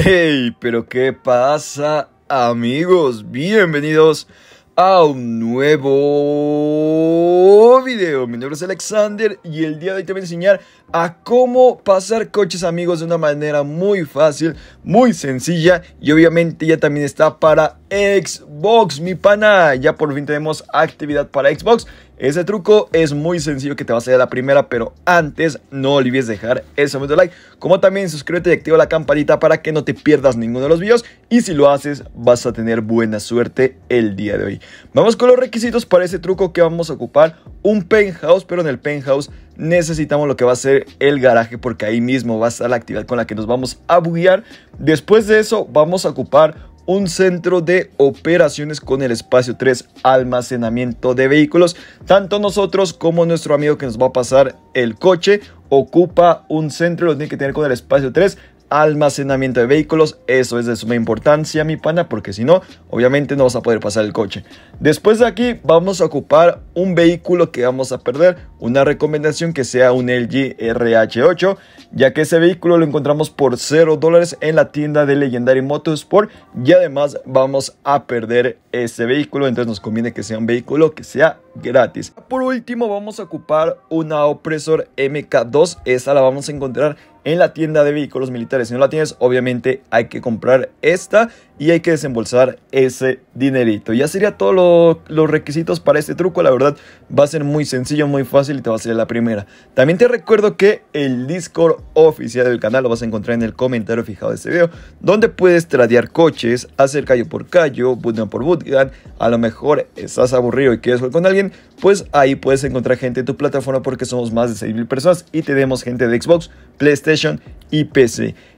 ¡Hey! ¿Pero qué pasa, amigos? Bienvenidos a un nuevo video. Mi nombre es Alexander y el día de hoy te voy a enseñar a cómo pasar coches, amigos, de una manera muy fácil, muy sencilla y obviamente ya también está para Xbox, mi pana. Ya por fin tenemos actividad para Xbox ese truco es muy sencillo que te va a salir a la primera, pero antes no olvides dejar ese momento de like. Como también suscríbete y activa la campanita para que no te pierdas ninguno de los videos. Y si lo haces, vas a tener buena suerte el día de hoy. Vamos con los requisitos para ese truco que vamos a ocupar. Un penthouse, pero en el penthouse necesitamos lo que va a ser el garaje porque ahí mismo va a estar la actividad con la que nos vamos a buguear. Después de eso vamos a ocupar un centro de operaciones con el espacio 3 almacenamiento de vehículos. Tanto nosotros como nuestro amigo que nos va a pasar el coche ocupa un centro, lo tiene que tener con el espacio 3 almacenamiento de vehículos. Eso es de suma importancia, mi pana, porque si no, obviamente no vas a poder pasar el coche. Después de aquí, vamos a ocupar un vehículo que vamos a perder. Una recomendación que sea un LG RH8, ya que ese vehículo lo encontramos por 0 dólares en la tienda de Legendary Motorsport. Y además, vamos a perder ese vehículo. Entonces, nos conviene que sea un vehículo que sea gratis. Por último, vamos a ocupar una Opresor MK2. Esa la vamos a encontrar en la tienda de vehículos militares. Si no la tienes, obviamente hay que comprar esta y hay que desembolsar ese dinerito. Ya sería todos los requisitos para este truco, la verdad va a ser muy sencillo, muy fácil y te va a ser la primera. También te recuerdo que el Discord oficial del canal lo vas a encontrar en el comentario fijado de este video, donde puedes tradear coches, hacer callo por callo, bootman por bootgun, a lo mejor estás aburrido y quieres jugar con alguien, pues ahí puedes encontrar gente en tu plataforma porque somos más de mil personas y tenemos gente de Xbox, PlayStation y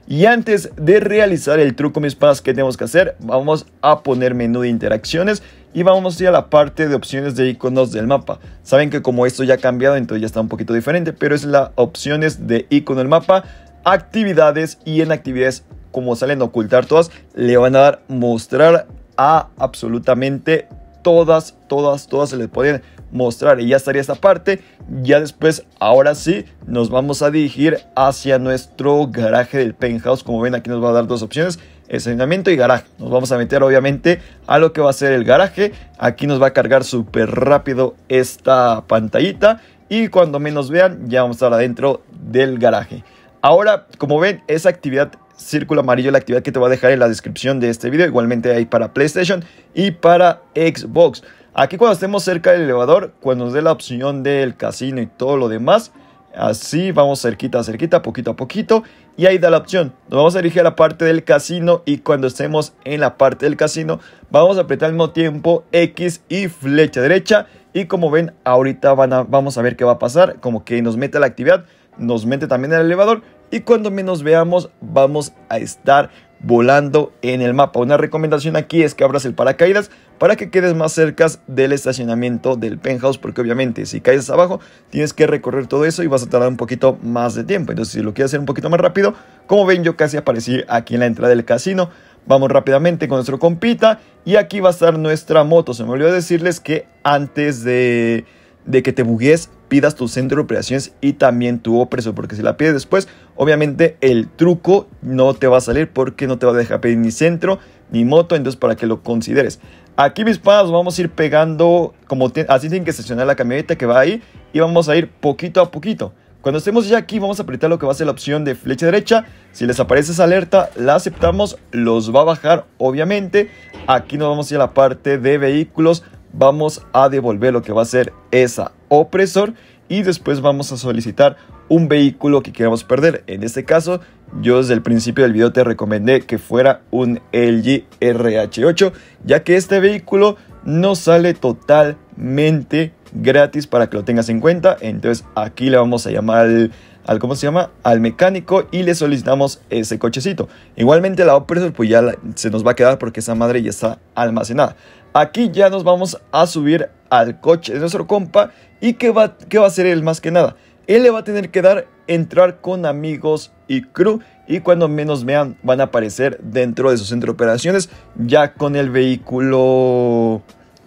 Y antes de realizar el truco, mis panas, que tenemos que hacer? Vamos a poner menú de interacciones y vamos a ir a la parte de opciones de iconos del mapa. Saben que como esto ya ha cambiado, entonces ya está un poquito diferente, pero es la opciones de icono del mapa, actividades y en actividades como salen a ocultar todas, le van a dar mostrar a absolutamente todas, todas, todas se les pueden mostrar. Y ya estaría esta parte. Ya después, ahora sí, nos vamos a dirigir hacia nuestro garaje del penthouse. Como ven, aquí nos va a dar dos opciones. Estacionamiento y garaje. Nos vamos a meter obviamente a lo que va a ser el garaje. Aquí nos va a cargar súper rápido esta pantallita. Y cuando menos vean, ya vamos a estar adentro del garaje. Ahora, como ven, esa actividad círculo amarillo la actividad que te voy a dejar en la descripción de este video. Igualmente hay para PlayStation y para Xbox. Aquí cuando estemos cerca del elevador, cuando pues nos dé la opción del casino y todo lo demás, así vamos cerquita, cerquita, poquito a poquito. Y ahí da la opción. Nos vamos a dirigir a la parte del casino y cuando estemos en la parte del casino, vamos a apretar al mismo tiempo X y flecha derecha. Y como ven, ahorita van vamos a ver qué va a pasar, como que nos mete la actividad nos mete también el elevador y cuando menos veamos vamos a estar volando en el mapa. Una recomendación aquí es que abras el paracaídas para que quedes más cerca del estacionamiento del penthouse porque obviamente si caes abajo tienes que recorrer todo eso y vas a tardar un poquito más de tiempo. Entonces si lo quieres hacer un poquito más rápido, como ven yo casi aparecí aquí en la entrada del casino. Vamos rápidamente con nuestro compita y aquí va a estar nuestra moto. Se me olvidó decirles que antes de, de que te bugues pidas tu centro de operaciones y también tu opresor porque si la pides después, obviamente el truco no te va a salir porque no te va a dejar pedir ni centro ni moto, entonces para que lo consideres. Aquí mis padres vamos a ir pegando, como así tienen que seleccionar la camioneta que va ahí y vamos a ir poquito a poquito. Cuando estemos ya aquí vamos a apretar lo que va a ser la opción de flecha derecha. Si les aparece esa alerta, la aceptamos, los va a bajar obviamente. Aquí nos vamos a ir a la parte de vehículos vamos a devolver lo que va a ser esa opresor y después vamos a solicitar un vehículo que queramos perder. En este caso, yo desde el principio del video te recomendé que fuera un LG RH8, ya que este vehículo no sale totalmente gratis para que lo tengas en cuenta. Entonces aquí le vamos a llamar al cómo se llama, al mecánico y le solicitamos ese cochecito. Igualmente la Operator pues ya se nos va a quedar porque esa madre ya está almacenada. Aquí ya nos vamos a subir al coche de nuestro compa y ¿qué va, qué va a hacer él más que nada? Él le va a tener que dar entrar con amigos y crew y cuando menos vean van a aparecer dentro de su centro de operaciones ya con el vehículo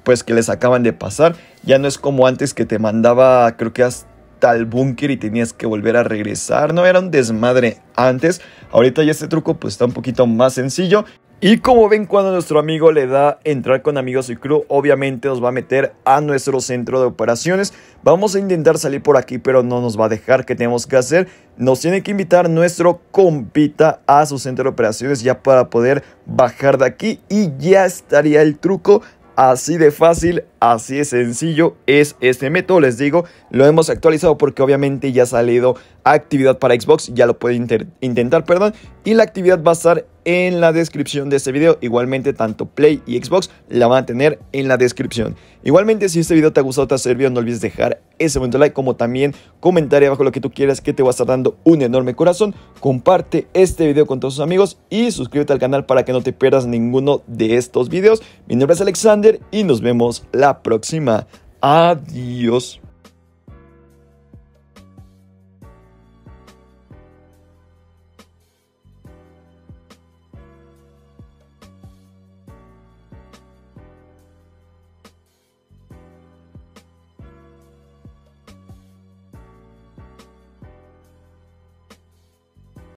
pues que les acaban de pasar. Ya no es como antes que te mandaba creo que hasta tal búnker y tenías que volver a regresar. No era un desmadre antes. Ahorita ya este truco pues está un poquito más sencillo. Y como ven cuando nuestro amigo le da entrar con amigos y crew, obviamente nos va a meter a nuestro centro de operaciones. Vamos a intentar salir por aquí, pero no nos va a dejar. ¿Qué tenemos que hacer? Nos tiene que invitar nuestro compita a su centro de operaciones ya para poder bajar de aquí. Y ya estaría el truco. Así de fácil, así de sencillo es este método, les digo, lo hemos actualizado porque obviamente ya ha salido actividad para Xbox, ya lo pueden intentar, perdón, y la actividad va a estar en la descripción de este video. Igualmente, tanto Play y Xbox la van a tener en la descripción. Igualmente, si este video te ha gustado, te ha servido, no olvides dejar ese de like, como también comentar abajo lo que tú quieras, que te va a estar dando un enorme corazón. Comparte este video con todos tus amigos y suscríbete al canal para que no te pierdas ninguno de estos videos. Mi nombre es Alexander y nos vemos la próxima. Adiós.